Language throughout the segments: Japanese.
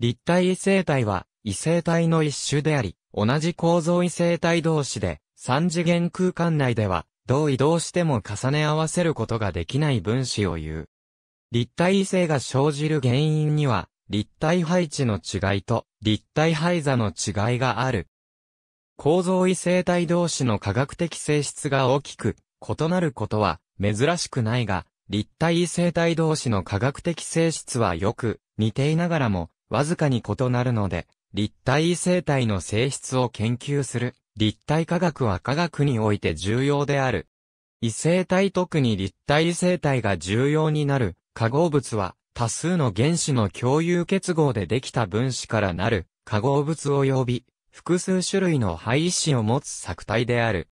立体異性体は異性体の一種であり、同じ構造異性体同士で、三次元空間内では、どう移動しても重ね合わせることができない分子を言う。立体異性が生じる原因には、立体配置の違いと立体配座の違いがある。構造異性体同士の科学的性質が大きく異なることは珍しくないが、立体異性体同士の科学的性質はよく似ていながらもわずかに異なるので、立体異性体の性質を研究する、立体科学は科学において重要である。異性体特に立体異性体が重要になる、化合物は、多数の原子の共有結合でできた分子からなる化合物呼び複数種類の配子を持つ作体である。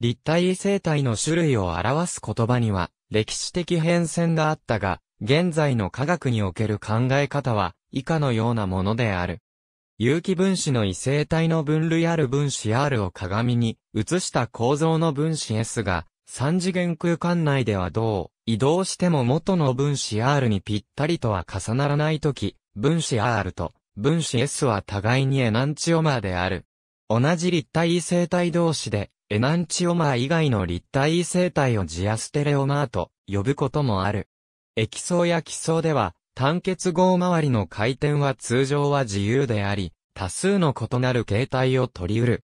立体異性体の種類を表す言葉には歴史的変遷があったが、現在の科学における考え方は、以下のようなものである。有機分子の異性体の分類ある分子 R を鏡に映した構造の分子 S が三次元空間内ではどう移動しても元の分子 R にぴったりとは重ならないとき、分子 R と分子 S は互いにエナンチオマーである。同じ立体異性体同士でエナンチオマー以外の立体異性体をジアステレオマーと呼ぶこともある。液層や気層では、単結合周りの回転は通常は自由であり、多数の異なる形態を取り得る。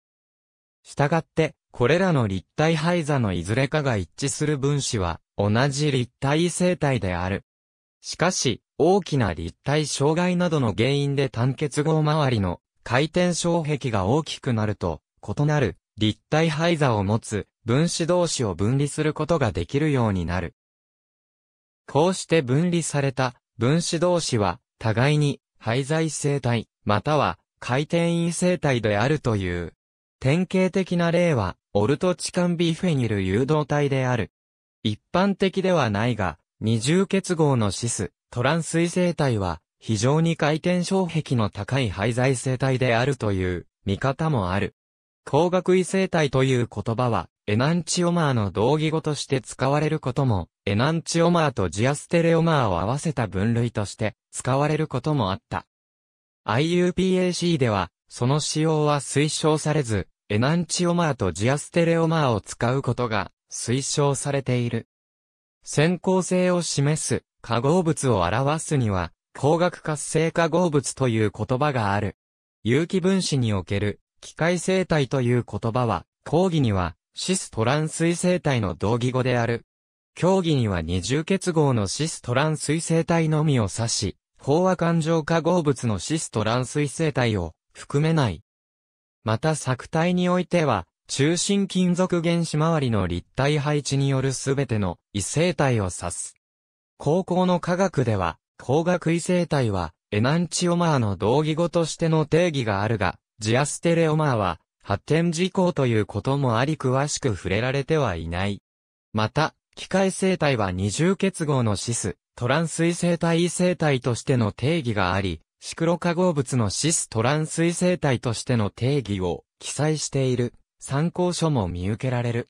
したがって、これらの立体配座のいずれかが一致する分子は、同じ立体異性体である。しかし、大きな立体障害などの原因で単結合周りの回転障壁が大きくなると、異なる立体配座を持つ分子同士を分離することができるようになる。こうして分離された分子同士は、互いに廃材生体、または回転因生体であるという。典型的な例は、オルトチカンビフェニル誘導体である。一般的ではないが、二重結合のシス、トラン水生体は、非常に回転障壁の高い廃材生体であるという見方もある。光学異性体という言葉は、エナンチオマーの同義語として使われることも、エナンチオマーとジアステレオマーを合わせた分類として使われることもあった。IUPAC では、その使用は推奨されず、エナンチオマーとジアステレオマーを使うことが推奨されている。先行性を示す化合物を表すには、光学活性化合物という言葉がある。有機分子における機械生態という言葉は、講義には、シストラン水生態の同義語である。競技には二重結合のシストラン水生体のみを指し、飽和環状化合物のシストラン水生体を含めない。また作体においては、中心金属原子周りの立体配置によるすべての異生体を指す。高校の科学では、光学異生体は、エナンチオマーの同義語としての定義があるが、ジアステレオマーは、発展事項ということもあり詳しく触れられてはいない。また、機械生態は二重結合のシス、トランス水生体異生態としての定義があり、シクロ化合物のシストランス水生体としての定義を記載している参考書も見受けられる。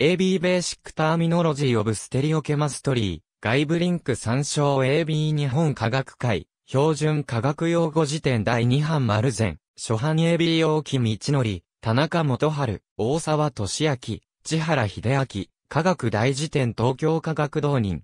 AB Basic Terminology of Stereochemistry 外部リンク参照 AB 日本科学会標準科学用語辞典第2版丸前初版 AB 大木道則、田中元春、大沢俊明、千原秀明、科学大辞典東京科学導人。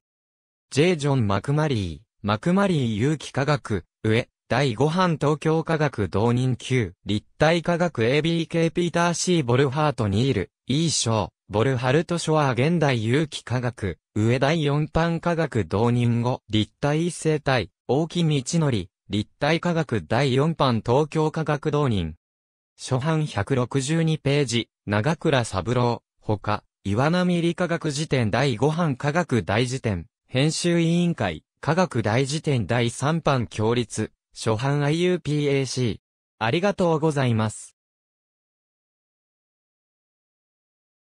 J. ジョン・マクマリー、マクマリー有機科学、上、第5版東京科学導人級、立体科学 ABK ピーター C. ボルハート・ニール、E. 賞、ボルハルトショア現代有機科学、上第4版科学導入後、立体異性体、大木道則、立体科学第4版東京科学導人。初版162ページ、長倉三郎、他、岩波理科学辞典第5版科学大辞典、編集委員会、科学大辞典第3版強立、初版 IUPAC。ありがとうございます。